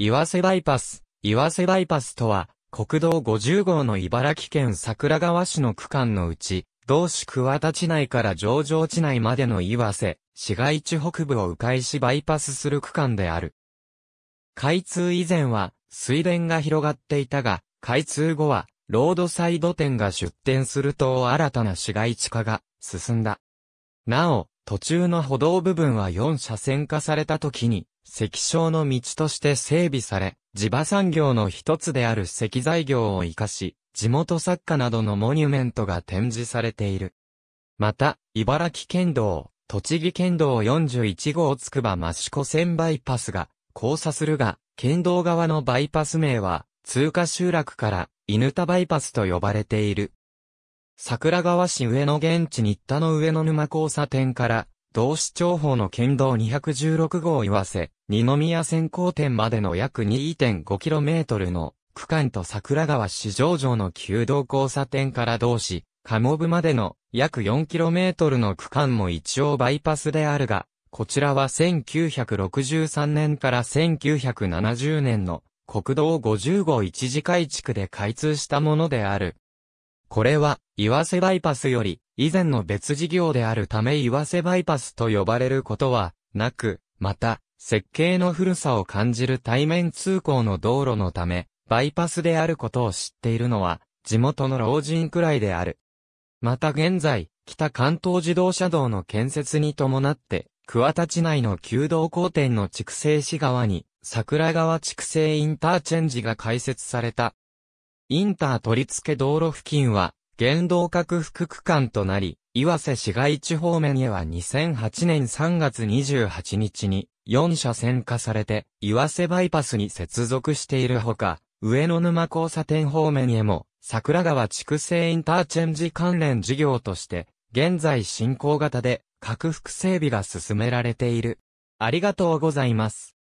岩瀬バイパス。岩瀬バイパスとは、国道50号の茨城県桜川市の区間のうち、同市桑田地内から上場地内までの岩瀬、市街地北部を迂回しバイパスする区間である。開通以前は、水田が広がっていたが、開通後は、ロードサイド店が出店すると新たな市街地化が進んだ。なお、途中の歩道部分は4車線化された時に、石章の道として整備され、地場産業の一つである石材業を活かし、地元作家などのモニュメントが展示されている。また、茨城県道、栃木県道41号つくば益子線バイパスが交差するが、県道側のバイパス名は、通過集落から犬田バイパスと呼ばれている。桜川市上野現地新田の上野沼交差点から、同市町方の県道216号岩瀬、二宮線交点までの約 2.5km の区間と桜川市上場の旧道交差点から同市、鴨部までの約 4km の区間も一応バイパスであるが、こちらは1963年から1970年の国道50号一次改築で開通したものである。これは、岩瀬バイパスより、以前の別事業であるため岩瀬バイパスと呼ばれることは、なく、また、設計の古さを感じる対面通行の道路のため、バイパスであることを知っているのは、地元の老人くらいである。また現在、北関東自動車道の建設に伴って、桑田地内の旧道交点の筑西市側に、桜川筑西インターチェンジが開設されたインター取付道路付近は、原動拡副区間となり、岩瀬市街地方面へは2008年3月28日に4車線化されて、岩瀬バイパスに接続しているほか、上野沼交差点方面へも、桜川畜生インターチェンジ関連事業として、現在進行型で、拡幅整備が進められている。ありがとうございます。